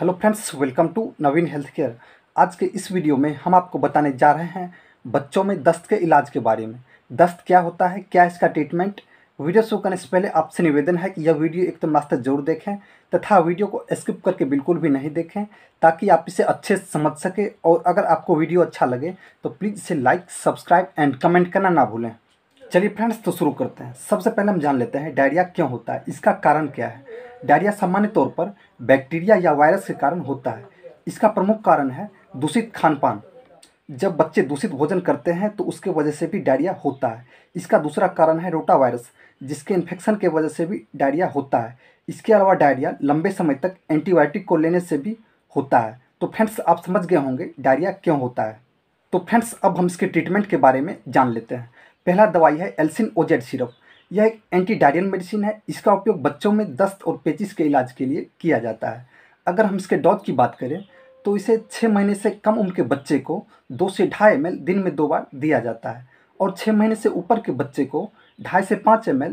hello friends welcome to Naveen health care आज के इस वीडियो में हम आपको बताने जा रहे हैं बच्चों में दस्त के इलाज के बारे में दस्त क्या होता है क्या इसका ट्रीटमेंट वीडियो शुरू करने से पहले आपसे निवेदन है कि यह वीडियो एकदम तो लास्ट जरूर देखें तथा वीडियो को स्किप करके बिल्कुल भी नहीं देखें ताकि आप इसे अच्छे से समझ सकें और अगर आपको वीडियो अच्छा लगे तो प्लीज़ इसे लाइक सब्सक्राइब एंड कमेंट करना ना भूलें चलिए फ्रेंड्स तो शुरू करते हैं सबसे पहले हम जान लेते हैं डायरिया क्यों होता है इसका कारण क्या है डायरिया सामान्य तौर पर बैक्टीरिया या वायरस के कारण होता है इसका प्रमुख कारण है दूषित खान पान जब बच्चे दूषित भोजन करते हैं तो उसके वजह से भी डायरिया होता है इसका दूसरा कारण है रोटा वायरस जिसके इन्फेक्शन के वजह से भी डायरिया होता है इसके अलावा डायरिया लंबे समय तक एंटीबायोटिक को लेने से भी होता है तो फ्रेंड्स आप समझ गए होंगे डायरिया क्यों होता है तो फ्रेंड्स अब हम इसके ट्रीटमेंट के बारे में जान लेते हैं पहला दवाई है एल्सिन ओजेड सिरप यह एक एंटी मेडिसिन है इसका उपयोग बच्चों में दस्त और पेचिस के इलाज के लिए किया जाता है अगर हम इसके डॉज की बात करें तो इसे छः महीने से कम उम्र के बच्चे को दो से ढाई एम दिन में दो बार दिया जाता है और छः महीने से ऊपर के बच्चे को ढाई से पाँच एम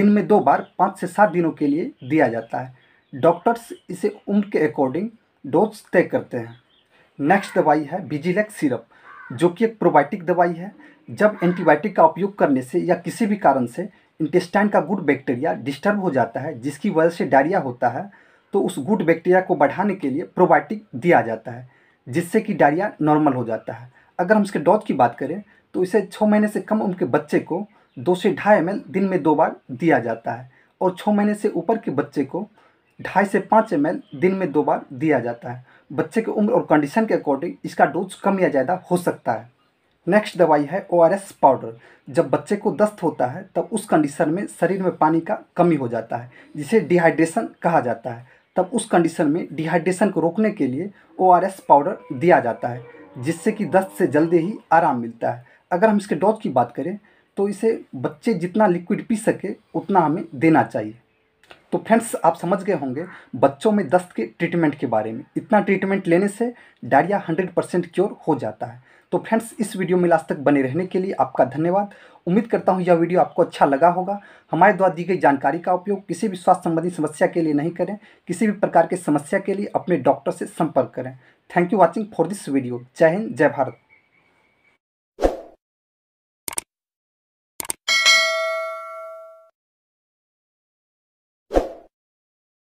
दिन में दो बार पाँच से सात दिनों के लिए दिया जाता है डॉक्टर्स इसे उम्र के अकॉर्डिंग डोज तय करते हैं नेक्स्ट दवाई है बिजिलेक्स सिरप जो कि एक प्रोबायोटिक दवाई है जब एंटीबायोटिक का उपयोग करने से या किसी भी कारण से इंटेस्टाइन का गुड बैक्टीरिया डिस्टर्ब हो जाता है जिसकी वजह से डायरिया होता है तो उस गुड बैक्टीरिया को बढ़ाने के लिए प्रोबायोटिक दिया जाता है जिससे कि डायरिया नॉर्मल हो जाता है अगर हम इसके डॉज की बात करें तो इसे छः महीने से कम उम्र के बच्चे को दो से ढाई एम दिन में दो बार दिया जाता है और छः महीने से ऊपर के बच्चे को ढाई से पाँच एम दिन में दो बार दिया जाता है बच्चे की उम्र और कंडीशन के अकॉर्डिंग इसका डोज कम या ज़्यादा हो सकता है नेक्स्ट दवाई है ओ पाउडर जब बच्चे को दस्त होता है तब उस कंडीशन में शरीर में पानी का कमी हो जाता है जिसे डिहाइड्रेशन कहा जाता है तब उस कंडीशन में डिहाइड्रेशन को रोकने के लिए ओ पाउडर दिया जाता है जिससे कि दस्त से जल्दी ही आराम मिलता है अगर हम इसके डोज की बात करें तो इसे बच्चे जितना लिक्विड पी सके उतना हमें देना चाहिए तो फ्रेंड्स आप समझ गए होंगे बच्चों में दस्त के ट्रीटमेंट के बारे में इतना ट्रीटमेंट लेने से डायरिया हंड्रेड परसेंट क्योर हो जाता है तो फ्रेंड्स इस वीडियो में लास्ट तक बने रहने के लिए आपका धन्यवाद उम्मीद करता हूँ यह वीडियो आपको अच्छा लगा होगा हमारे द्वारा दी गई जानकारी का उपयोग किसी भी स्वास्थ्य संबंधी समस्या के लिए नहीं करें किसी भी प्रकार के समस्या के लिए अपने डॉक्टर से संपर्क करें thank you watching for this video जय हिंद जय भारत